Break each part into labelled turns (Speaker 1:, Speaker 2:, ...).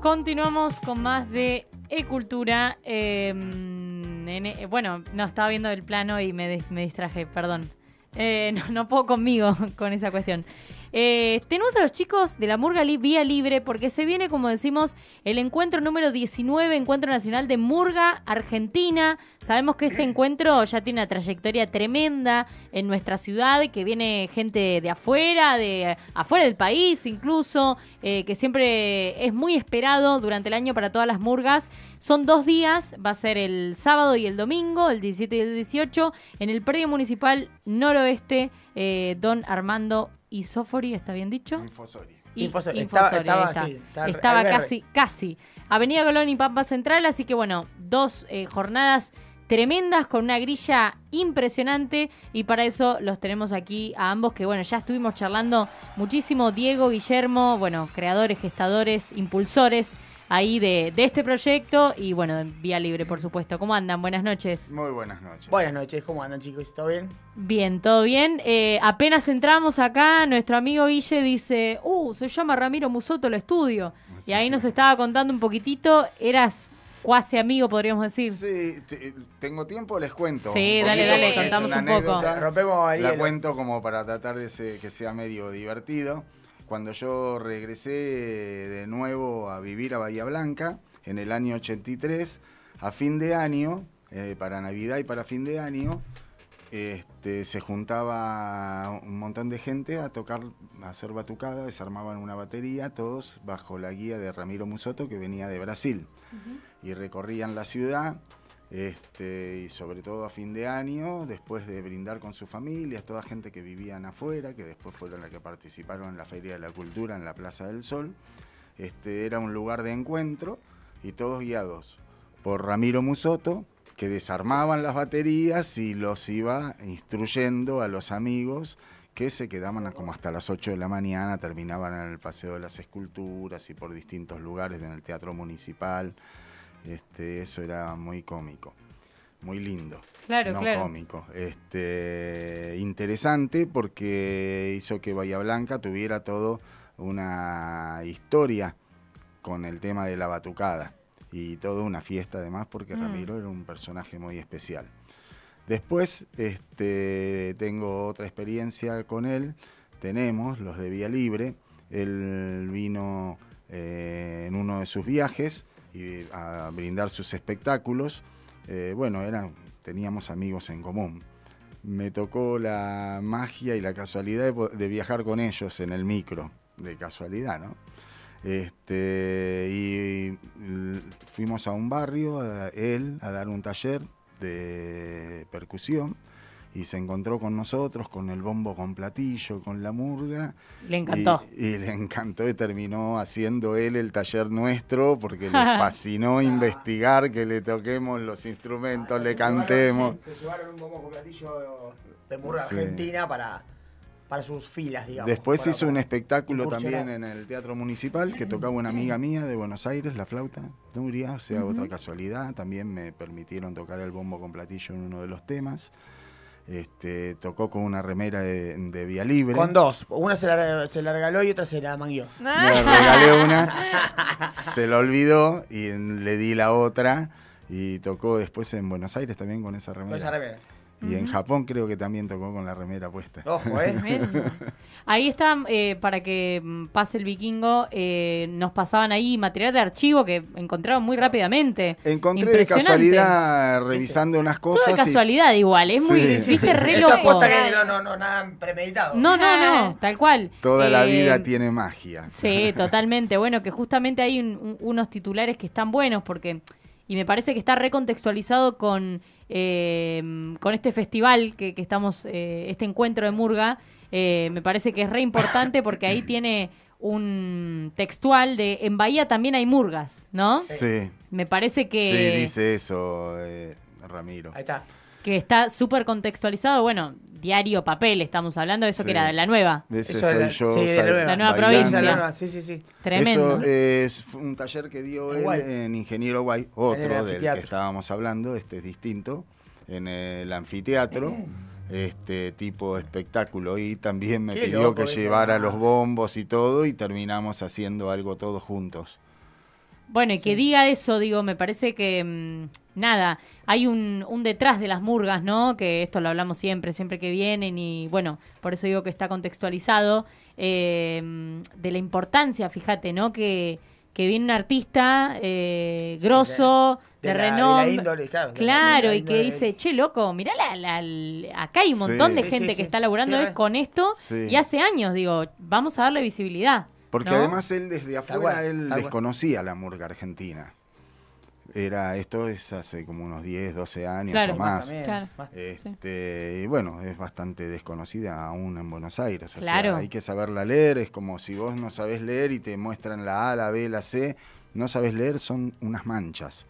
Speaker 1: Continuamos con más de E-Cultura. Em, e, bueno, no, estaba viendo el plano y me, distraje, perdón. Eh, no puedo conmigo con esa cuestión. Eh, tenemos a los chicos de la Murga Vía Libre porque se viene, como decimos, el encuentro número 19, Encuentro Nacional de Murga Argentina. Sabemos que este encuentro ya tiene una trayectoria tremenda en nuestra ciudad, que viene gente de afuera, de afuera del país incluso, eh, que siempre es muy esperado durante el año para todas las murgas. Son dos días, va a ser el sábado y el domingo, el 17 y el 18, en el predio municipal noroeste eh, Don Armando Isofori, ¿está bien dicho? Infosori. Infosori. estaba, casi, casi. Avenida Colón y Pampa Central, así que bueno, dos eh, jornadas tremendas con una grilla impresionante y para eso los tenemos aquí a ambos que bueno, ya estuvimos charlando muchísimo, Diego, Guillermo, bueno, creadores, gestadores, impulsores ahí de, este proyecto y bueno, Vía Libre, por supuesto. ¿Cómo andan? Buenas noches. Muy buenas noches. Buenas
Speaker 2: noches, ¿cómo andan chicos? ¿Todo bien?
Speaker 1: Bien, todo bien. Eh, apenas entramos acá, nuestro amigo Guille dice, uh, se llama Ramiro Musoto, lo estudio. y ahí nos estaba contando un poquitito, eras cuasi amigo, podríamos decir.
Speaker 3: Sí, tengo tiempo, les cuento. Sí, dale, dale, contamos un poco. La cuento como para tratar de que sea medio divertido. Cuando yo regresé de nuevo a vivir a Bahía Blanca, en el año 83, a fin de año, eh, para Navidad y para fin de año, este, se juntaba un montón de gente a tocar, a hacer batucada, desarmaban una batería, todos bajo la guía de Ramiro Musoto, que venía de Brasil y recorrían la ciudad. Este, y sobre todo a fin de año, después de brindar con sus familias, toda gente que vivían afuera, que después fueron las que participaron en la Feria de la Cultura en la Plaza del Sol, este, era un lugar de encuentro y todos guiados por Ramiro Musoto, que desarmaban las baterías y los iba instruyendo a los amigos que se quedaban como hasta las 8 de la mañana, terminaban en el Paseo de las Esculturas y por distintos lugares en el Teatro Municipal. Este, eso era muy cómico, muy lindo. no cómico. Este, interesante porque hizo que Bahía Blanca tuviera todo una historia con el tema de la batucada y toda una fiesta además porque mm. Ramiro era un personaje muy especial. Después este, tengo otra experiencia con él, tenemos los de Vía Libre, él vino eh, en uno de sus viajes y a brindar sus espectáculos, eh, bueno, eran, teníamos amigos en común. Me tocó la magia y la casualidad de, viajar con ellos en el micro, de casualidad, ¿no? Este, y, fuimos a un barrio, él, a dar un taller de percusión y se encontró con nosotros, con el bombo con platillo, con la murga. Le encantó. Y, le encantó y terminó haciendo él el taller nuestro porque le fascinó investigar, que le toquemos los instrumentos, le cantemos.
Speaker 2: se llevaron un bombo con platillo de murga argentina para para sus
Speaker 3: filas, digamos. Después hizo un espectáculo también en el Teatro Municipal que tocaba una amiga mía de Buenos Aires, la flauta Nuria, o sea, otra casualidad. También me permitieron tocar el bombo con platillo en uno de los temas. Este, tocó con una remera de, Vía Libre. Con dos.
Speaker 2: Una se la, se regaló y otra se la manguió. Le
Speaker 3: regalé una, se la olvidó y le di la otra. Y tocó después en Buenos Aires también Con esa remera. Y en Japón creo que también tocó con la remera puesta. Ojo, ¿eh?
Speaker 1: ahí está, eh, para que mm, pase el vikingo, eh, nos pasaban ahí material de archivo que encontraron muy rápidamente.
Speaker 3: Encontré de casualidad revisando unas cosas. Todo casualidad
Speaker 1: igual, es muy, viste,
Speaker 3: re loco.
Speaker 2: no, no, no, nada premeditado. No, no,
Speaker 1: no, tal cual. Toda la eh, vida
Speaker 3: tiene magia. Sí,
Speaker 1: totalmente. Bueno, que justamente hay unos titulares que están buenos porque, y me parece que está recontextualizado con eh, con este festival que, estamos, eh, este encuentro de Murga, eh, me parece que es re importante porque ahí tiene un textual de en Bahía también hay murgas, ¿no? Sí. Me parece que... Sí,
Speaker 3: dice eso eh, Ramiro. Ahí está
Speaker 1: que está súper contextualizado. Bueno, diario papel, estamos hablando de eso que era de la nueva. de
Speaker 3: la nueva provincia. sí, sí, sí. Tremendo. Eso es un taller que dio él en Ingeniero Guay, otro del que estábamos hablando, este es distinto, en el anfiteatro. Este tipo de espectáculo y también me pidió que llevara los bombos y todo y terminamos haciendo algo todos juntos.
Speaker 1: Bueno, y que diga eso, digo, me parece que mm, nada, hay un, detrás de las murgas, ¿no? Que esto lo hablamos siempre, siempre que vienen y bueno, por eso digo que está contextualizado, eh, de la importancia, fíjate, ¿no? Que, que viene un artista eh, grosso, de, renombre. claro. claro y que dice, che, loco, mirá, acá hay un montón de gente que está laburando con esto y hace años, digo, vamos a darle visibilidad. Porque además él
Speaker 3: desde afuera él desconocía la murga argentina. Era, esto es hace como unos 10, 12 años o más. Este, y bueno, es bastante desconocida aún en Buenos Aires. hay que saberla leer, es como si vos no sabés leer y te muestran la A, la B, la C, no sabés leer, son unas manchas.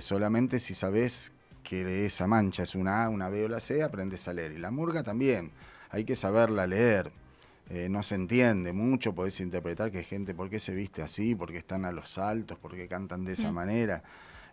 Speaker 3: solamente si sabés que esa mancha es una A, una B o la C, aprendes a leer. Y la murga también, hay que saberla leer eh, no se entiende mucho, podés interpretar que gente, ¿por qué se viste así? ¿Por qué están a los saltos? ¿Por qué cantan de esa mm. manera?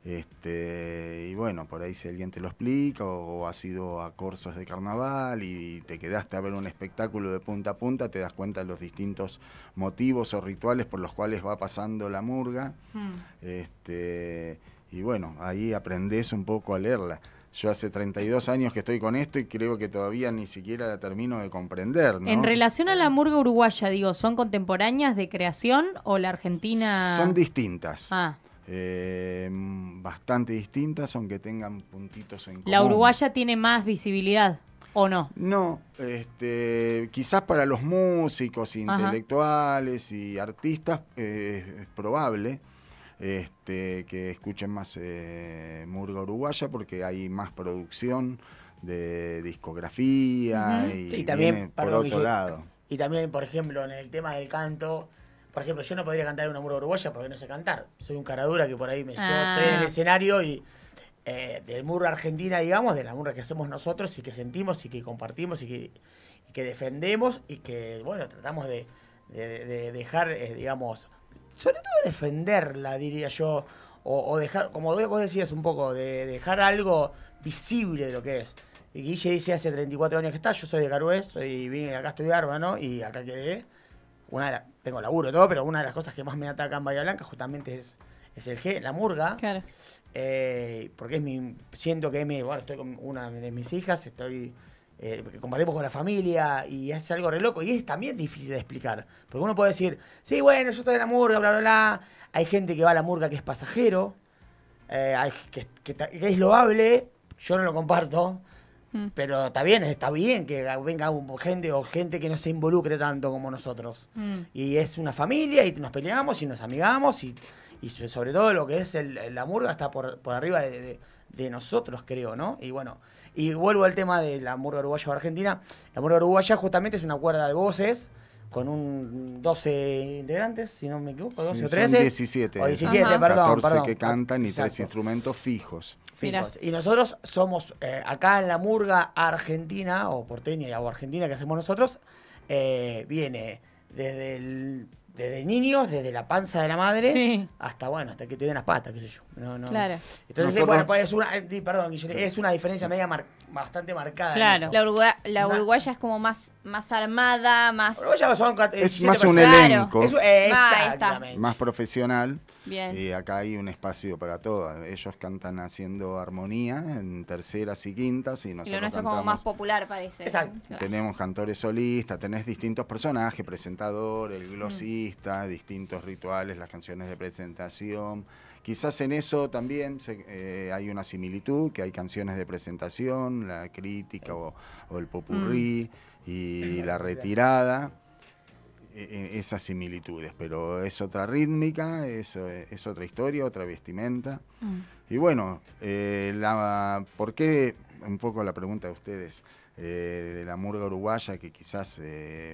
Speaker 3: Este, y bueno, por ahí si alguien te lo explica o, has ido a cursos de carnaval y te quedaste a ver un espectáculo de punta a punta, te das cuenta de los distintos motivos o rituales por los cuales va pasando la murga. Mm. Este, y bueno, ahí aprendes un poco a leerla yo hace 32 años que estoy con esto y creo que todavía ni siquiera la termino de comprender. ¿no? En
Speaker 1: relación a la murga uruguaya, digo, ¿son contemporáneas de creación o la argentina...? Son
Speaker 3: distintas. Ah. Eh, bastante distintas, aunque tengan puntitos en común. ¿La
Speaker 1: uruguaya tiene más visibilidad o no? No,
Speaker 3: este, quizás para los músicos, intelectuales y artistas eh, es probable este, que escuchen más eh, murga uruguaya porque hay más producción de discografía y, también por otro lado.
Speaker 2: Y también, por ejemplo, en el tema del canto, por ejemplo, yo no podría cantar una murga uruguaya porque no sé cantar. Soy un caradura que por ahí me en el ah. escenario y eh, del murga argentina, digamos, de la murga que hacemos nosotros y que sentimos y que compartimos y que, que defendemos y que, bueno, tratamos de, dejar, eh, digamos, sobre todo defenderla, diría yo, o, dejar, como vos decías un poco, de dejar algo visible de lo que es. Y Guille dice hace 34 años que está, yo soy de Carués, soy, vine acá a estudiar, ¿no? y acá quedé. Una tengo laburo todo, pero una de las cosas que más me ataca en Bahía Blanca justamente es, es el G, la murga. Claro. Eh, porque es mi, siento que es mi, bueno, estoy con una de mis hijas, estoy eh, compartimos con la familia y es algo re loco. Y es también difícil de explicar. Porque uno puede decir, sí, bueno, yo estoy en la murga, bla, bla, bla. Hay gente que va a la murga que es pasajero, eh, hay, que, es loable, yo no lo comparto. Mm. Pero está bien, está bien que venga gente o gente que no se involucre tanto como nosotros. Mm. Y es una familia y nos peleamos y nos amigamos y, sobre todo lo que es la murga está por, arriba de de nosotros, creo, ¿no? Y bueno, y vuelvo al tema de la murga uruguaya o argentina. La murga uruguaya justamente es una cuerda de voces con un 12 integrantes, si no me equivoco, 12 o 13. 17. O 17, perdón. 14 que cantan y tres
Speaker 3: instrumentos fijos. Fijos.
Speaker 2: Y nosotros somos, eh, acá en la murga argentina, o porteña o argentina que hacemos nosotros, eh, viene desde el desde niños, desde la panza de la madre, hasta bueno, hasta que te den las patas, qué sé yo. No, no. Claro. Entonces, Nosotros... bueno, pues, es una, eh, perdón, es una diferencia media mar, bastante marcada. Claro. La, uruguaya, la
Speaker 1: uruguaya es como más, más armada, más. Uruguaya son, eh, es más personas. un elenco. Claro. Es, ah, exactamente.
Speaker 3: Más profesional. Y eh, acá hay un espacio para todas. Ellos cantan haciendo armonía en terceras y quintas y nosotros. Y lo nuestro es como más
Speaker 2: popular parece. Exacto.
Speaker 3: Tenemos cantores solistas, tenés distintos personajes, presentador, el mm. glosista, distintos rituales, las canciones de presentación. Quizás en eso también eh, hay una similitud, que hay canciones de presentación, la crítica o, el popurrí mm. y la retirada e-, e-, esas similitudes, pero es otra rítmica, es, eh, otra historia, otra vestimenta. Mm. Y bueno, eh, la, ¿por qué? Un poco la pregunta de ustedes, eh, de la murga uruguaya, que quizás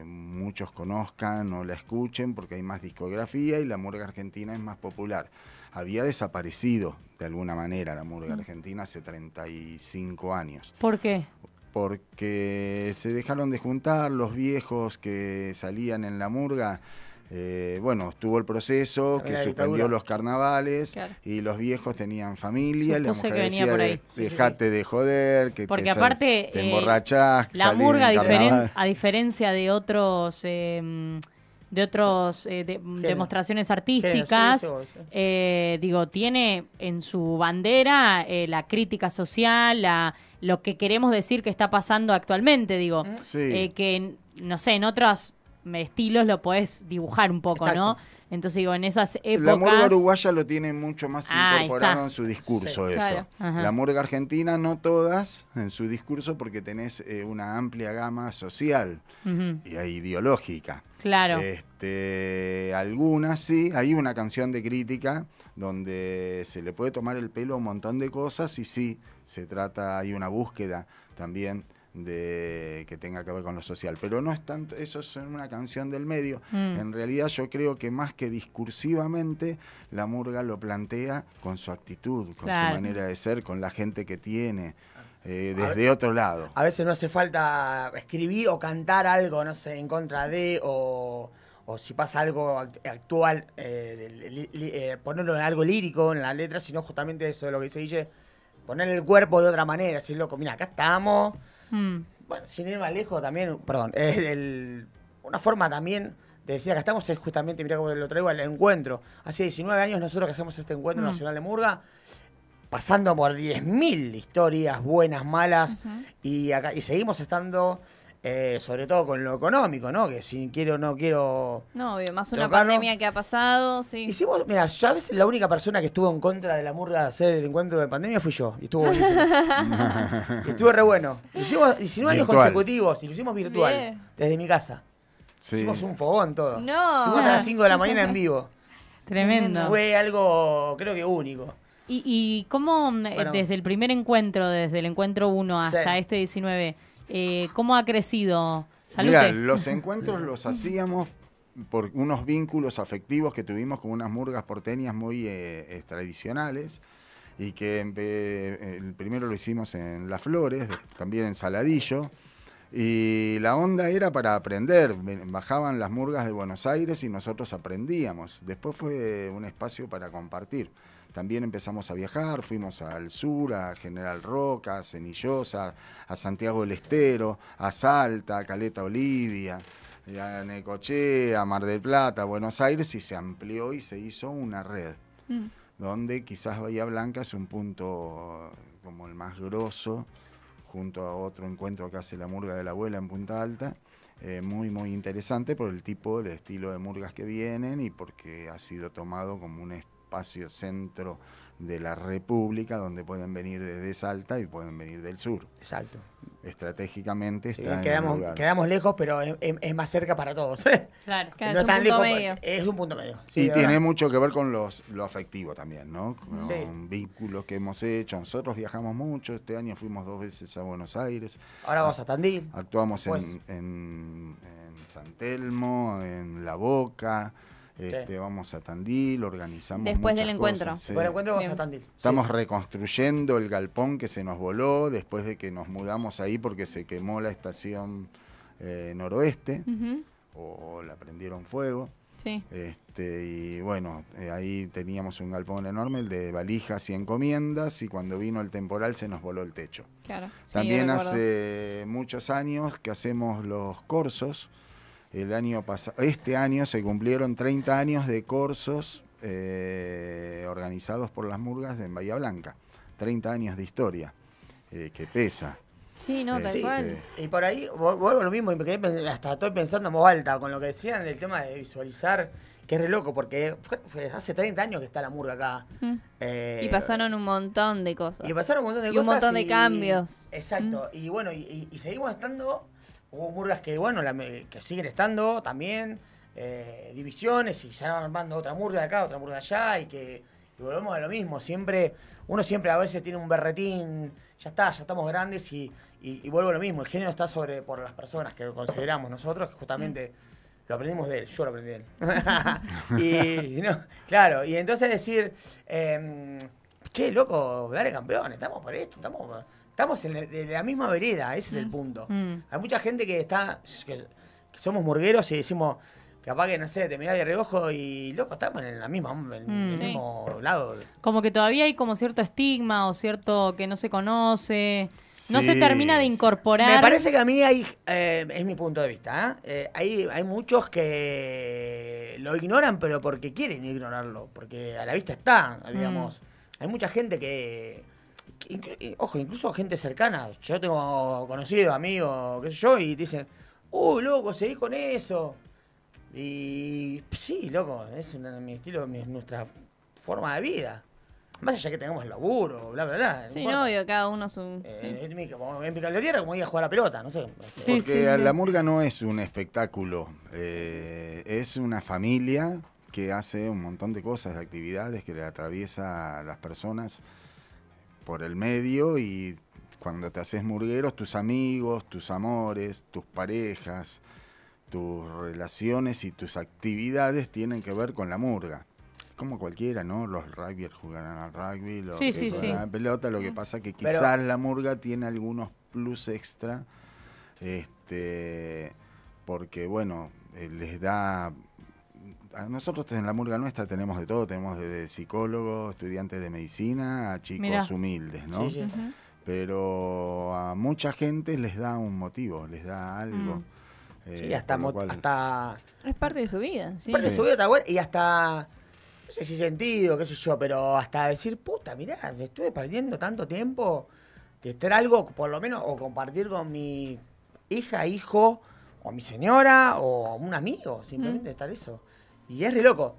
Speaker 3: muchos conozcan o la escuchen, porque hay más discografía y la murga argentina es más popular. Había desaparecido de alguna manera la murga mm. argentina hace 35 años. ¿Por qué? porque se dejaron de juntar los viejos que salían en la murga. Eh, bueno, estuvo el proceso que suspendió los carnavales y los viejos tenían familia. la mujer decía, dejate de joder, que Porque te, aparte, te eh, la murga, a,
Speaker 1: a diferencia de otros eh, de otros eh, mm, demostraciones artísticas. Eh, digo, tiene en su bandera eh, la crítica social, la, lo que queremos decir que está pasando actualmente, digo, mm. que no sé, en otros estilos lo podés dibujar un poco, ¿no? Entonces digo, en esas épocas... La murga uruguaya
Speaker 3: lo tiene mucho más ah, incorporado en su discurso eso. La murga argentina no todas en su discurso porque tenés eh, una amplia gama social y eh, ideológica. Claro. Este, algunas sí, hay una canción de crítica donde se le puede tomar el pelo a un montón de cosas y sí, se trata, hay una búsqueda también de, que tenga que ver con lo social. Pero no es tanto, eso es una canción del medio. Mm. En realidad yo creo que más que discursivamente, la murga lo plantea con su actitud, con su manera de ser, con la gente que tiene. Eh, desde otro lado.
Speaker 2: A veces no hace falta escribir o cantar algo, no sé, en contra de o si pasa algo actual, eh, eh, ponerlo en algo lírico en la letra, sino justamente eso de lo que dice Guille, poner el cuerpo de otra manera, decir, loco, mira, acá estamos, Mm. Bueno, sin ir más lejos también, perdón, el, una forma también de decir acá estamos es justamente, mira cómo lo traigo, el encuentro. Hace 19 años nosotros que hacemos este encuentro mm. nacional de Murga, pasando por 10.000 historias buenas, malas, y, acá, y seguimos estando eh, sobre todo con lo económico, ¿no? Que si quiero no quiero.
Speaker 1: No, obvio, más una pandemia que ha pasado, sí. Hicimos,
Speaker 2: mira, sabes la única persona que estuvo en contra de la murga de hacer el encuentro de pandemia fui yo. Y estuvo buenísimo. estuvo re bueno. Lo hicimos 19 años consecutivos y lo hicimos virtual, desde mi casa. Hicimos un fogón todo. No. Estuvimos a las 5 de la mañana en vivo. Tremendo. Fue algo, creo que único.
Speaker 1: ¿Y, cómo, mm, desde el primer encuentro, desde el encuentro 1 hasta este 19? Eh, ¿Cómo ha crecido? Mira, los encuentros los
Speaker 3: hacíamos por unos vínculos afectivos que tuvimos con unas murgas porteñas muy eh, eh, tradicionales y que primero lo hicimos en Las Flores, también en Saladillo. Y la onda era para aprender. Bajaban las murgas de Buenos Aires y nosotros aprendíamos. Después fue un espacio para compartir también empezamos a viajar, fuimos al sur, a General Roca, a Cenillosa, a Santiago del Estero, a Salta, a Caleta Olivia, a Necochea, a Mar del Plata, a Buenos Aires, y se amplió y se hizo una red, mm. donde quizás Bahía Blanca es un punto eh, como el más grosso, junto a otro encuentro que hace la Murga de la Abuela en Punta Alta. Eh, muy, muy interesante por el tipo, el estilo de murgas que vienen y porque ha sido tomado como un estilo espacio centro de la República, donde pueden venir desde Salta y pueden venir del sur. Exacto. Estratégicamente está quedamos,
Speaker 2: quedamos lejos, pero es, más cerca para todos.
Speaker 1: Claro, es, un punto medio.
Speaker 2: es un punto medio.
Speaker 3: Sí, y tiene mucho que ver con los, lo afectivo también, ¿no? Con vínculos que hemos hecho. Nosotros viajamos mucho, este año fuimos dos veces a Buenos Aires. Ahora vamos a Tandil. Actuamos en, en, en San Telmo, en La Boca. Este, vamos a Tandil, organizamos. Después del encuentro. encuentro vamos a Tandil. Estamos reconstruyendo el galpón que se nos voló después de que nos mudamos ahí porque se quemó la estación eh, noroeste o, la prendieron fuego. Este, y bueno, eh, ahí teníamos un galpón enorme, de valijas y encomiendas, y cuando vino el temporal se nos voló el techo. También hace muchos años que hacemos los corsos el año pasado, este año se cumplieron 30 años de cursos eh, organizados por las murgas en Bahía Blanca. 30 años de historia, eh, que pesa.
Speaker 2: Sí, no, tal este, cual. Y por ahí vuelvo lo mismo, y me hasta estoy pensando en alta con lo que decían del tema de visualizar, que es re loco, porque fue, hace 30 años que está la murga acá. Mm. Eh, y pasaron
Speaker 1: un montón de cosas. Y pasaron
Speaker 2: un montón de cosas. Y un montón de cambios. Exacto. Mm. Y bueno, y, seguimos estando Hubo murgas que, bueno, la, que siguen estando también, eh, divisiones, y se van armando otra murga de acá, otra murga allá, y que volvemos a lo mismo. Siempre, uno siempre a veces tiene un berretín, ya está, ya estamos grandes, y, y, vuelvo a lo mismo. El género está sobre por las personas que lo consideramos nosotros, que justamente lo aprendimos de él, yo lo aprendí de él. y, no, claro, y entonces decir, eh, che, loco, dale campeón, estamos por esto, estamos estamos en, la misma vereda, ese es el mm. punto. Mm. Hay mucha gente que está, que, somos murgueros y decimos, que que, no sé, te mirás de reojo y, loco, estamos en la misma, el mm. mismo lado.
Speaker 1: Como que todavía hay como cierto estigma o cierto que no se conoce, no se termina de incorporar. Me parece
Speaker 2: que a mí hay, eh, es mi punto de vista, ¿eh? eh hay, muchos que lo ignoran, pero porque quieren ignorarlo, porque a la vista está, digamos. Hay mucha gente que ojo, incluso gente cercana. Yo tengo conocidos, amigos, qué sé yo, y dicen, uy, uh, loco, seguí con eso. Y sí, loco, es mi estilo, mi, nuestra forma de vida. Más allá que tengamos laburo, bla, bla, bla. Sí, no, obvio,
Speaker 1: cada uno su. Eh, sí.
Speaker 2: En la Tierra, como iba a jugar a la pelota, no sé. Porque la
Speaker 3: murga no es un espectáculo, eh, es una familia que hace un montón de cosas, de actividades que le atraviesa a las personas por el medio y cuando te haces murgueros, tus amigos, tus amores, tus parejas, tus relaciones y tus actividades tienen que ver con la murga. Como cualquiera, ¿no? Los rugbyers jugarán al rugby, los a la pelota, lo que pasa que quizás la murga tiene algunos plus extra, este, porque bueno, eh, les da nosotros en la murga nuestra tenemos de todo, tenemos desde psicólogos, estudiantes de medicina, a chicos humildes, ¿no? Sí, sí. Pero a mucha gente les da un motivo, les da algo. Mm. Eh, sí, hasta, hasta,
Speaker 1: Es parte de su vida, sí. Parte de su vida,
Speaker 3: y hasta... No sé si sentido, qué
Speaker 2: sé yo, pero hasta decir, puta, mirá, me estuve perdiendo tanto tiempo que estar algo, por lo menos, o compartir con mi hija, hijo, o mi señora, o un amigo, simplemente mm. estar eso. Y es re loco.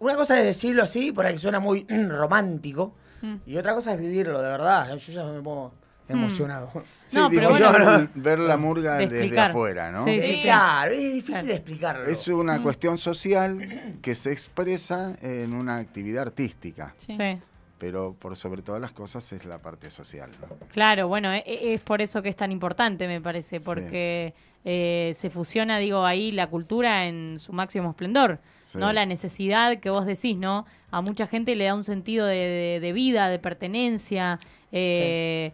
Speaker 2: Una cosa es decirlo así, por ahí suena muy romántico, mm. y otra cosa es vivirlo, de verdad. Yo ya me pongo mm. emocionado. Sí, difícil ver
Speaker 3: la murga desde afuera, ¿no? Sí,
Speaker 2: claro, es difícil
Speaker 3: de
Speaker 1: explicarlo. Es una mm. cuestión
Speaker 3: social que se expresa en una actividad artística. Sí pero por sobre todas las cosas es la parte social.
Speaker 1: Claro, bueno, e, e, es, por eso que es tan importante, me parece, porque eh, se fusiona, digo, ahí la cultura en su máximo esplendor, ¿no? La necesidad que vos decís, ¿no? A mucha gente le da un sentido de, vida, de pertenencia, eh,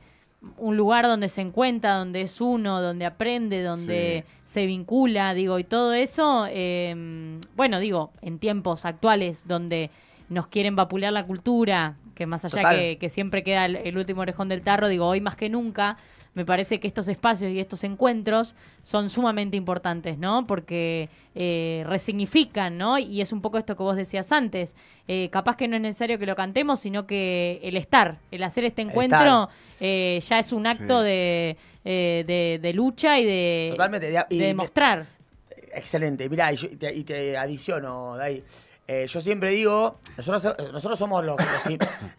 Speaker 1: un lugar donde se encuentra, donde es uno, donde aprende, donde se vincula, digo, y todo eso, em, bueno, digo, en tiempos actuales donde nos quieren vapulear la cultura, que más allá que, siempre queda el, último orejón del tarro, digo, hoy más que nunca, me parece que estos espacios y estos encuentros son sumamente importantes, ¿no? Porque eh, resignifican, ¿no? Y es un poco esto que vos decías antes, eh, capaz que no es necesario que lo cantemos, sino que el estar, el hacer este encuentro eh, ya es un acto de, lucha y de, demostrar.
Speaker 2: Excelente, mirá, y, te, te adiciono, ahí. Eh, yo siempre digo, nosotros, eh, nosotros somos los,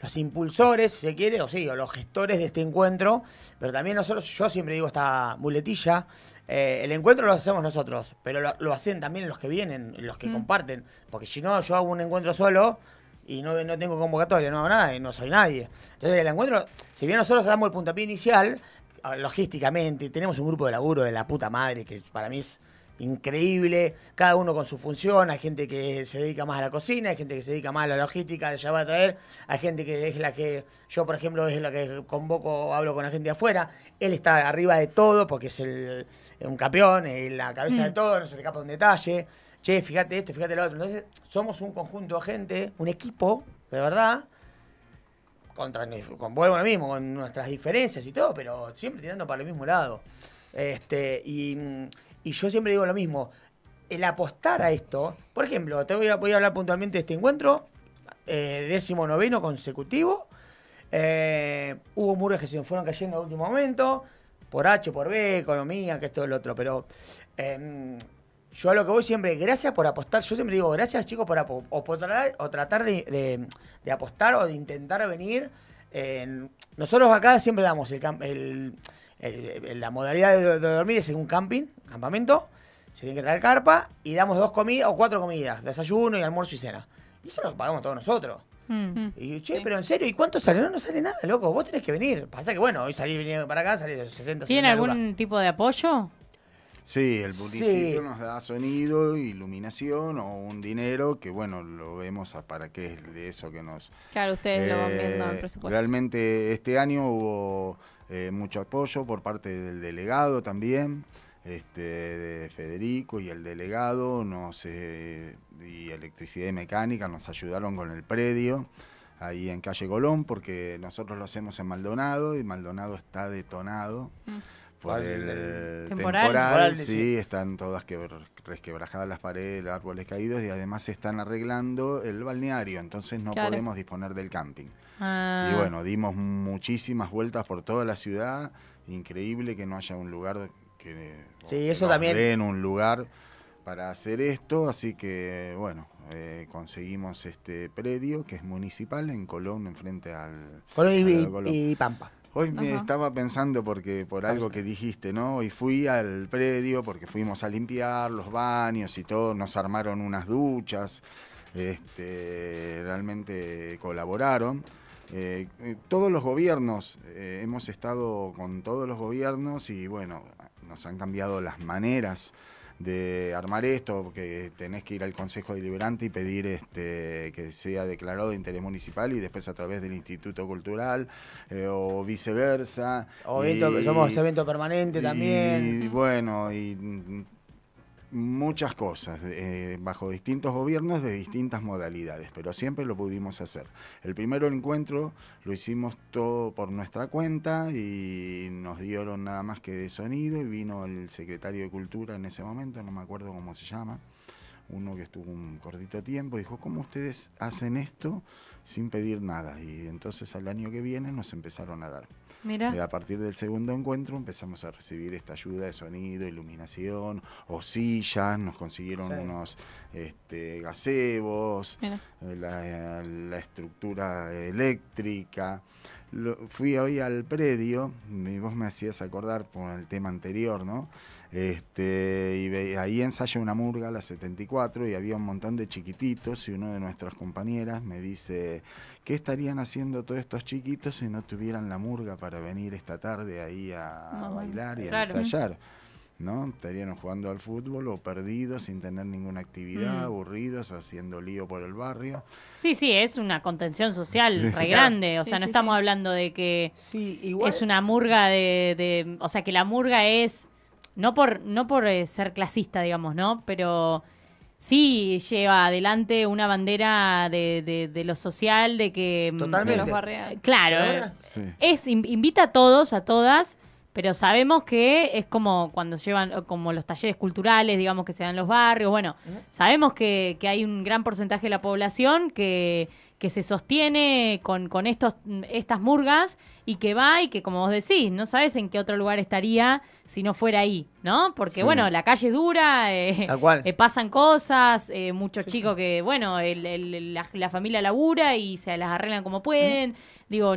Speaker 2: los, impulsores, si se quiere, o sí, o los gestores de este encuentro, pero también nosotros, yo siempre digo esta muletilla, eh, el encuentro lo hacemos nosotros, pero lo, hacen también los que vienen, los que mm. comparten, porque si no, yo hago un encuentro solo y no, no tengo convocatoria, no hago nada y no soy nadie. Entonces el encuentro, si bien nosotros damos el puntapié inicial, logísticamente, tenemos un grupo de laburo de la puta madre que para mí es increíble, cada uno con su función, hay gente que se dedica más a la cocina, hay gente que se dedica más a la logística, de llevar a traer, hay gente que es la que, yo por ejemplo, es la que convoco, hablo con la gente de afuera, él está arriba de todo porque es el, un campeón, es la cabeza de mm. todo, no se le escapa un detalle, che, fíjate esto, fíjate lo otro, entonces somos un conjunto de gente, un equipo, de verdad, contra, con, vuelvo lo mismo, con nuestras diferencias y todo, pero siempre tirando para el mismo lado. Este, y mm, y yo siempre digo lo mismo, el apostar a esto, por ejemplo, te voy a, voy hablar puntualmente de este encuentro, eh, décimo noveno consecutivo, eh, hubo muros que se fueron cayendo el último momento, por H, por B, economía, que esto, lo otro, pero em, yo a lo que voy siempre, gracias por apostar, yo siempre digo gracias chicos por, o por tratar, o tratar de, apostar o de intentar venir. nosotros acá siempre damos el... el la modalidad de, dormir es en un camping, campamento. Se tiene que traer carpa y damos dos comidas o cuatro comidas, desayuno y almuerzo y cena. Y eso lo pagamos todos nosotros. Mm. Y che, pero en serio, ¿y cuánto sale? No, no sale nada, loco. Vos tenés que venir. Pasa que bueno, hoy salir viniendo para
Speaker 1: acá, salir de 60, ¿Tiene algún tipo de apoyo?
Speaker 3: Sí, el municipio nos da sonido, iluminación o un dinero que, bueno, lo vemos para qué es de eso que nos...
Speaker 1: Claro, ustedes lo van viendo en eh, presupuesto.
Speaker 3: Realmente este año hubo eh, mucho apoyo por parte del delegado también, este, de Federico y el delegado, nos, eh, y Electricidad y Mecánica nos ayudaron con el predio ahí en calle Colón, porque nosotros lo hacemos en Maldonado y Maldonado está detonado. Mm. Por el, temporal, sí, están todas resquebrajadas las paredes, los árboles caídos y además se están arreglando el balneario, entonces no podemos disponer del camping.
Speaker 1: Ah. Y bueno,
Speaker 3: dimos muchísimas vueltas por toda la ciudad. Increíble que no haya un lugar que, sí, eso también. den un lugar para hacer esto. Así que bueno, eh, conseguimos este predio que es municipal en Colón, enfrente al Colón y, Pampa. Hoy me estaba pensando porque por algo que dijiste, ¿no? Hoy fui al predio porque fuimos a limpiar los baños y todo, nos armaron unas duchas, este, realmente colaboraron. Eh, todos los gobiernos, eh, hemos estado con todos los gobiernos y bueno, nos han cambiado las maneras de armar esto, porque tenés que ir al Consejo Deliberante y pedir este, que sea declarado de interés municipal y después a través del Instituto Cultural eh, o viceversa. O somos
Speaker 2: evento permanente también. Y
Speaker 3: bueno, y muchas cosas eh, bajo distintos gobiernos de distintas modalidades, pero siempre lo pudimos hacer. El primer encuentro lo hicimos todo por nuestra cuenta y nos dieron nada más que de sonido y vino el secretario de Cultura en ese momento, no me acuerdo cómo se llama, uno que estuvo un cortito tiempo, dijo, ¿cómo ustedes hacen esto sin pedir nada? Y entonces al año que viene nos empezaron a dar. Mira. Eh, a partir del segundo encuentro empezamos a recibir esta ayuda de sonido, iluminación, o sillas, nos consiguieron unos este, gazebos, eh, la, estructura eléctrica fui hoy al predio, y vos me hacías acordar por el tema anterior, ¿no? Este, y ahí ensayo una murga a las 74 y había un montón de chiquititos y uno de nuestras compañeras me dice, ¿qué estarían haciendo todos estos chiquitos si no tuvieran la murga para venir esta tarde ahí a, bailar y a ensayar? ¿no? Estarían jugando al fútbol o perdidos, sin tener ninguna actividad, aburridos, haciendo lío por el barrio.
Speaker 1: Sí, sí, es una contención social muy re grande. O sea, no estamos hablando de que es una murga de, O sea, que la murga es. No por, no por eh, ser clasista, digamos, ¿no? Pero sí lleva adelante una bandera de, de, lo social, de que. Mm, Totalmente. Los barrios, claro. Eh, es, invita a todos, a todas pero sabemos que es como cuando llevan, como los talleres culturales, digamos, que se dan en los barrios. Bueno, sabemos que, que hay un gran porcentaje de la población que que se sostiene con, estos, estas murgas y que va y que, como vos decís, no sabes en qué otro lugar estaría si no fuera ahí, ¿no? Porque, bueno, la calle es dura, eh, eh, pasan cosas, eh, muchos chicos que, bueno, el, la, familia labura y se las arreglan como pueden. Digo,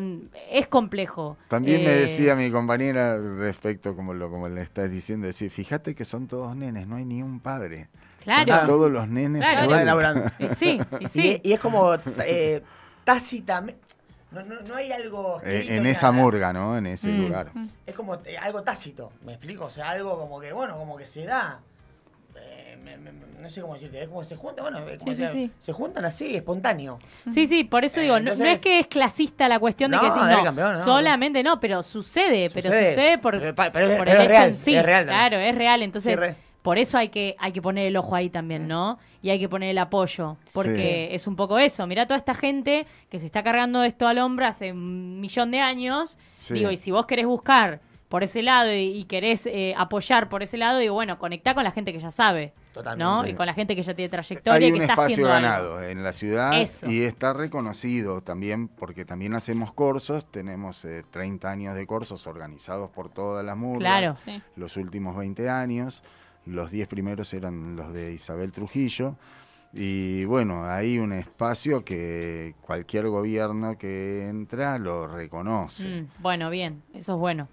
Speaker 1: es complejo. También me decía
Speaker 3: mi compañera respecto, como lo como le estás diciendo, decir, fíjate que son todos nenes, no hay ni un padre.
Speaker 2: Claro. Todos los
Speaker 3: nenes se van Y sí, y sí. Y,
Speaker 2: es como eh, No, no, no, hay algo. Eh, en esa
Speaker 3: murga, ¿no? En ese mm. lugar.
Speaker 2: Mm. Es como eh, algo tácito, ¿me explico? O sea, algo como que, bueno, como que se da. Eh, no sé cómo decirte, es como que se juntan, bueno, se juntan así, espontáneo.
Speaker 1: Mm. Sí, sí, por eso digo, no, es que es clasista la cuestión de que sí, no, campeón, solamente no, pero sucede, pero sucede por, el hecho en sí. Es real, claro, es real, entonces por eso hay que, hay que poner el ojo ahí también, mm. ¿no? Y hay que poner el apoyo, porque es un poco eso. Mira toda esta gente que se está cargando esto al hombro hace un millón de años. Digo, y si vos querés buscar por ese lado y, querés eh, apoyar por ese lado, digo, bueno, conectá con la gente que ya sabe. ¿no? Y con la gente que ya tiene trayectoria está espacio ganado
Speaker 3: en la ciudad y está reconocido también porque también hacemos cursos, tenemos 30 eh, años de cursos organizados por todas las murgas, claro, los últimos 20 años los 10 primeros eran los de Isabel Trujillo. Y bueno, hay un espacio que cualquier gobierno que entra lo reconoce.
Speaker 1: Mm, bueno, bien, eso es bueno.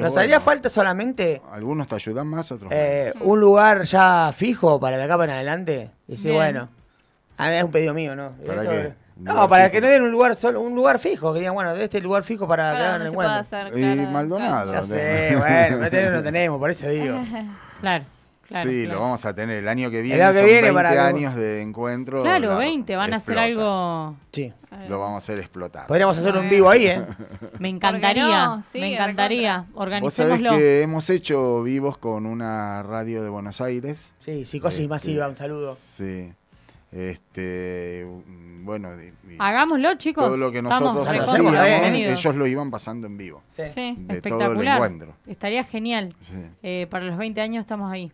Speaker 1: Nos haría falta solamente.
Speaker 3: Algunos te ayudan más, otros. Eh, no. Un lugar ya fijo
Speaker 2: para de acá para adelante. Y si, bueno. Ah, es un pedido mío, ¿no? ¿Para qué?
Speaker 1: No, para que
Speaker 2: no den un lugar solo, un lugar fijo, que digan, bueno, este es el lugar fijo para y Maldonado. Ya
Speaker 1: sé, bueno, no
Speaker 3: tenemos, por eso digo.
Speaker 1: claro sí, lo
Speaker 3: vamos a tener el año que viene. Año que son 20 años de encuentro. Claro, 20, van a hacer
Speaker 1: algo. Sí.
Speaker 3: Lo vamos a hacer explotar.
Speaker 1: Podríamos hacer un ah. vivo ahí, ¿eh? Me encantaría. me encantaría. Organizémoslo. Vos sabés que
Speaker 3: hemos hecho vivos con una radio de Buenos Aires. Sí, Psicosis este, Masiva, un saludo. Sí. Este, mm, bueno,
Speaker 1: hagámoslo, chicos. Todo lo que nosotros
Speaker 3: hacíamos, ellos lo iban pasando en vivo. Sí, Espectacular.
Speaker 1: Estaría genial. Eh, para los 20 años estamos ahí.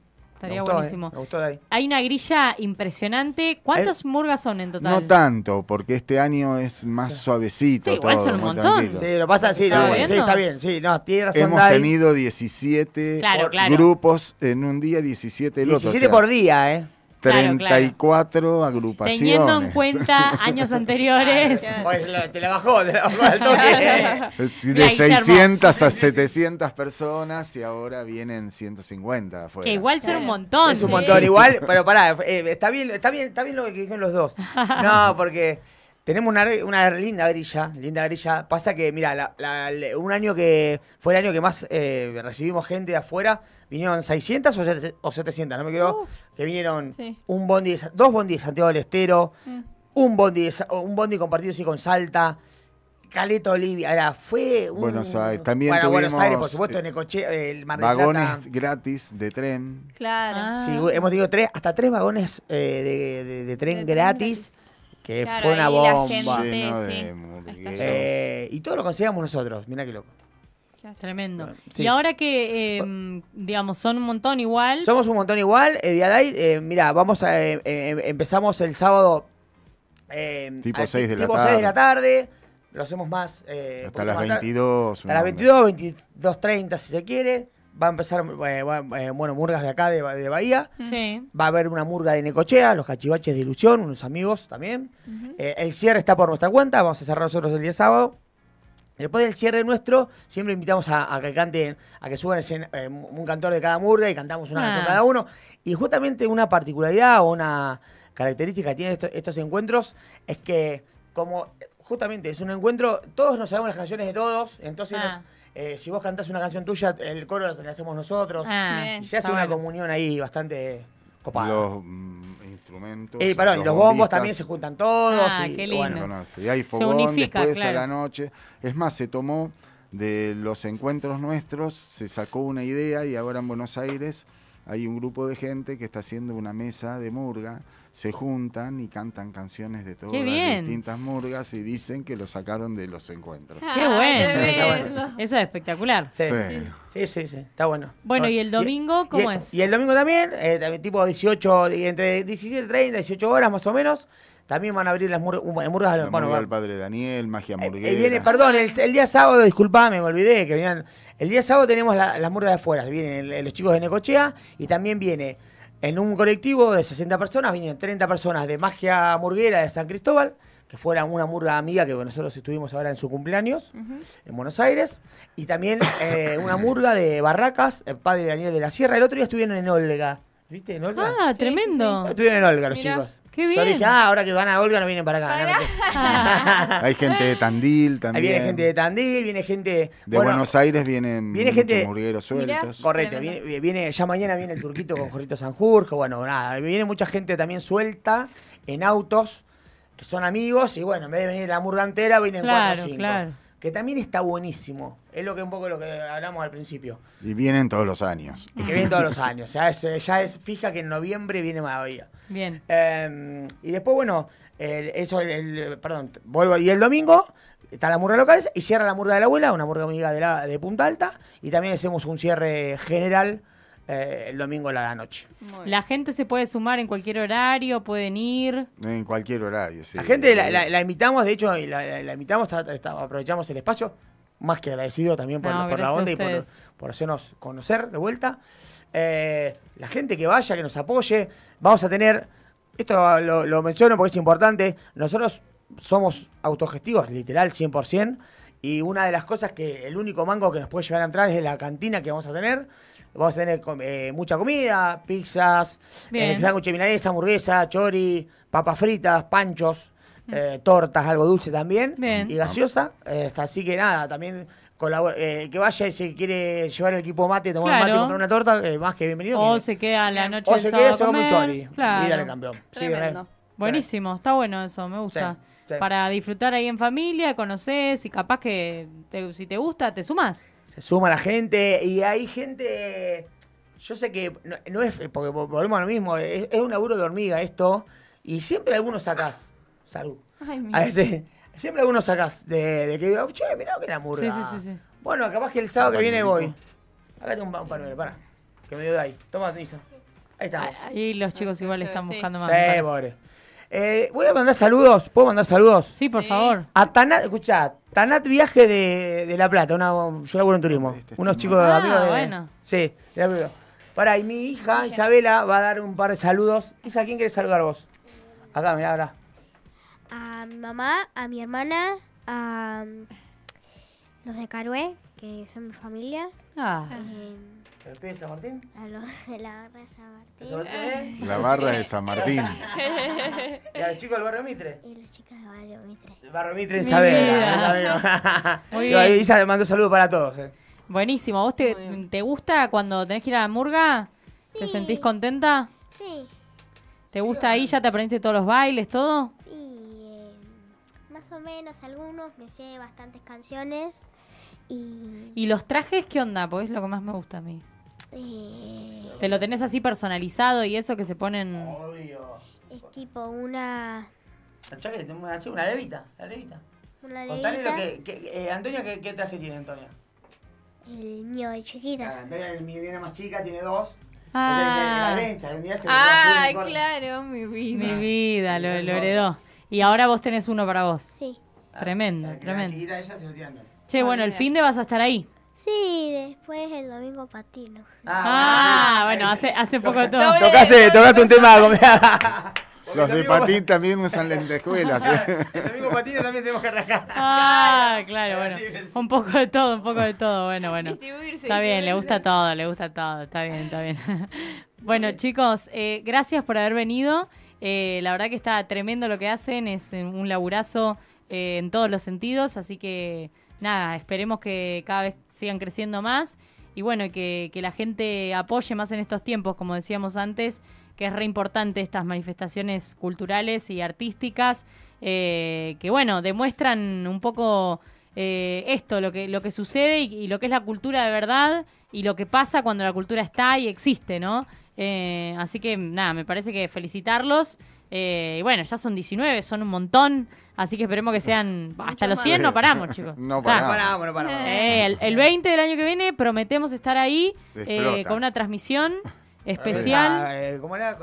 Speaker 1: Estaría eh, buenísimo. me gustó de ahí. Hay una grilla impresionante. ¿Cuántas eh, murgas son en total? No
Speaker 3: tanto, porque este año es más suavecito. Sí, igual un montón. Sí, lo pasa, sí, sí,
Speaker 2: está bien. Sí, no, tiene razón. Hemos tenido
Speaker 3: 17 grupos en un día, 17 el 17 otro. 17 por día, ¿eh? 34 agrupaciones. Teniendo en cuenta años
Speaker 1: anteriores. Pues
Speaker 2: te la bajó, te la bajó
Speaker 1: De 600
Speaker 3: a 700 personas y ahora vienen 150 Que igual
Speaker 1: son un montón. Es un montón, igual,
Speaker 2: pero pará, eh, está, bien, está, bien, está bien lo que dijeron los dos. No, porque tenemos una, linda grilla, linda grilla. Pasa que, mira, un año que fue el año que más eh, recibimos gente de afuera, vinieron 600 o, 700, no me creo, que vinieron un bondi, dos bondi de Santiago del Estero, mm. un bondi un bondi compartido con Salta. Caleta Olivia, era, fue un...
Speaker 3: Buenos Aires, también tuvimos, Buenos Aires, por supuesto,
Speaker 2: en el eh, Mar Vagones
Speaker 3: gratis de tren. Claro.
Speaker 2: hemos tenido hasta tres vagones eh, de, Tren gratis que fue una bomba. sí. eh, y todo lo conseguimos nosotros, mira qué loco.
Speaker 1: Tremendo. Y ahora que, em, digamos, son un montón igual. Somos
Speaker 2: un montón igual. Eh, eh mira, vamos a, eh, em, empezamos el sábado.
Speaker 1: Em, tipo 6 de, la tarde. 6 de la
Speaker 2: tarde. Lo hacemos más. Eh, hasta las, 22,
Speaker 3: hasta las 22. Hasta
Speaker 2: las 22, 22.30 si se quiere va a empezar, eh, eh, bueno, murgas de acá, de, Bahía.
Speaker 1: Va
Speaker 2: a haber una murga de Necochea, los cachivaches de Ilusión, unos amigos también. Eh, el cierre está por nuestra cuenta, vamos a cerrar nosotros el día sábado. Después del cierre nuestro, siempre invitamos a, que canten, a que suban un cantor de cada murga y cantamos una canción ah. cada uno. Y justamente una particularidad o una característica que tienen estos, encuentros es que, como justamente es un encuentro, todos nos sabemos las canciones de todos, entonces... Ah. Eh, si vos cantás una canción tuya, el coro lo hacemos nosotros. Ah, se hace una comunión ahí bastante copada.
Speaker 3: Los mm, instrumentos. Eh, los, bombos también se juntan todos. Ah, y, qué lindo. y hay fogón después a la noche. Es más, se tomó de los encuentros nuestros, se sacó una idea y ahora en Buenos Aires hay un grupo de gente que está haciendo una mesa de murga se juntan y cantan canciones de todas las distintas murgas y dicen que lo sacaron de los encuentros. ¡Qué ah, bueno!
Speaker 1: Eso es espectacular. Sí.
Speaker 2: Sí. sí. está bueno. Bueno, ¿y el domingo cómo es? Y el domingo también, eh, tipo 18, entre 17 y 30, 18 horas más o menos. También van a abrir las murgas. Uh, murgas la bueno,
Speaker 3: padre Daniel, magia eh, eh, murguera. viene,
Speaker 2: perdón, el, día sábado, disculpame, me olvidé que venían. El día sábado tenemos las murgas de afuera. Vienen los chicos de Necochea y también viene en un colectivo de 60 personas vienen 30 personas de Magia Murguera de San Cristóbal, que fuera una murga amiga que nosotros estuvimos ahora en su cumpleaños en Buenos Aires, y también eh, una murga de Barracas, el padre Daniel de la Sierra. El otro día estuvieron en Olga. ¿Viste? En Olga. Ah, tremendo. Estuvieron en Olga los chicos. Yo dije, ah, ahora que van a Olga no vienen para acá. Hay gente de
Speaker 3: Tandil también. Ahí viene gente
Speaker 2: de Tandil, viene gente. De Buenos
Speaker 3: Aires vienen viene gente, murgueros sueltos. correcto,
Speaker 2: viene, ya mañana viene el turquito con Jorrito Sanjurjo. Bueno, nada, viene mucha gente también suelta en autos que son amigos y bueno, en vez de venir la murga entera, vienen cuatro o cinco. Claro que también está buenísimo. Es lo que un poco lo que hablamos al principio.
Speaker 3: Y vienen todos los años. Y que vienen
Speaker 2: todos los años. Ya es, fija que en noviembre viene más todavía Bien. Em, y después, bueno, eso, el, perdón, vuelvo. Y el domingo está la murga locales y cierra la murga de la abuela, una murga amiga de, de Punta Alta. Y también hacemos un cierre general eh, el domingo a la noche.
Speaker 1: La gente se puede sumar en cualquier horario, pueden ir.
Speaker 3: En cualquier horario, sí.
Speaker 2: La gente la,
Speaker 1: invitamos, de hecho,
Speaker 2: la, invitamos, aprovechamos el espacio. Más que agradecido también por, la onda y por, hacernos conocer de vuelta. Eh, la gente que vaya, que nos apoye. Vamos a tener, esto lo, lo menciono porque es importante, nosotros somos autogestivos, literal, 100%. Y una de las cosas que el único mango que nos puede llegar a entrar es la cantina que vamos a tener vas a tener eh, mucha comida, pizzas, eh, sándwiches milanesa, hamburguesa, chori, papas fritas, panchos, mm. eh, tortas, algo dulce también y gaseosa. Eh, así que nada, también que vaya y si quiere llevar el equipo mate, tomar mate, comprar una torta, más que bienvenido. O
Speaker 1: se queda la noche. O se queda, se comer un chori. Claro. Y dale campeón. Buenísimo, está bueno eso, me gusta. Para disfrutar ahí en familia, conoces y capaz que si te gusta, te sumas
Speaker 2: suma la gente y hay gente. Yo sé que no, es. Porque volvemos a lo mismo, es, un laburo de hormiga esto. Y siempre algunos sacás. Salud. Ay, mira. siempre algunos sacás de, que che, mirá que la murga. Sí, sí, sí, bueno, capaz que el sábado que viene voy. Acá tengo un, un para pará. Que me dio de ahí. Toma, Nisa. Ahí está, Ahí los chicos igual están buscando más. Sí, pobre. Eh, voy a mandar saludos. ¿Puedo mandar saludos? Sí, por favor. A Tanat, escuchá, Tanat Viaje de, de La Plata, una, yo laburo en turismo. Este, este unos chicos de amigos ah, de. Bueno. Sí, de Para, y mi hija Isabela va a dar un par de saludos. ¿A ¿quién quieres saludar vos? Acá, mira, habla.
Speaker 1: A mi mamá, a mi hermana, a mm, los de Carué, que son mi familia. Ah.
Speaker 2: Eh, San Martín. A la barra de San Martín. Eh? La barra de San Martín. ¿Y a los chicos del barrio Mitre? Y los chicos del barrio Mitre.
Speaker 1: El barrio Mitre en Saavedra. Y Isa le mando saludos para todos. Eh. Buenísimo. ¿Vos te, te, gusta cuando tenés que ir a la murga? ¿Te sentís contenta? Sí. ¿Te gusta ahí? ¿Ya te aprendiste todos los bailes, todo? Sí. Eh, más o menos algunos. Me sé bastantes canciones. Y... ¿Y los trajes qué onda? Porque es lo que más me gusta a mí. Este, ¿Te lo tenés así personalizado y eso que se ponen...? Es tipo una...
Speaker 2: que así una levita, la levita.
Speaker 1: Una levita. Antonio,
Speaker 2: que... Eh, ¿qué, traje tiene Antonio
Speaker 1: El mío de chiquita.
Speaker 2: Ah, el mío viene más chica, tiene dos. Ah,
Speaker 1: claro, mi vida. Mi vida, lo, heredó. Y ahora vos tenés uno para vos. Sí. Tremendo, ah, tremendo. La ella se lo Che, bueno, el fin de vas a estar ahí. Sí, después el domingo patino. Ah, ah bueno, hace, hace poco todo. Tocaste, tocaste un tema. Los de patín
Speaker 3: también usan lentejuelas. escuela. El domingo patino también tenemos que
Speaker 1: arrancar Ah, claro, bueno. Un poco de todo, un poco de todo. Bueno, bueno. Está bien, le gusta todo, le gusta todo. Está bien, está bien. Bueno, chicos, eh, gracias por haber venido. Eh, la verdad que está tremendo lo que hacen. Es un laburazo eh, en todos los sentidos. Así que nada, esperemos que cada vez sigan creciendo más y bueno, que, la gente apoye más en estos tiempos, como decíamos antes, que es re importante estas manifestaciones culturales y artísticas, eh, que bueno, demuestran un poco eh, esto, lo que, lo que sucede y, lo que es la cultura de verdad y lo que pasa cuando la cultura está y existe, ¿no? Eh, así que nada, me parece que felicitarlos. Eh, y bueno, ya son 19, son un montón. Así que esperemos que sean. Hasta los 100 no paramos, chicos. no paramos. no paramos. Eh, el, 20 del año que viene prometemos estar ahí eh, con una transmisión especial.
Speaker 2: Ah, ¿Cómo era?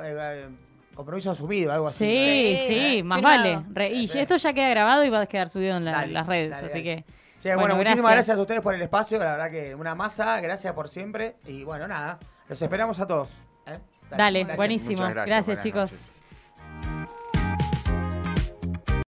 Speaker 2: Compromiso subido algo así. Sí, sí, más vale.
Speaker 1: y esto ya queda grabado y va a quedar subido en, las redes. así que. bueno, muchísimas gracias. a
Speaker 2: ustedes por el espacio. La verdad que una masa. Gracias por siempre. Y bueno, nada. Los esperamos a todos. Dale, buenísimo. Gracias, chicos. Thank you.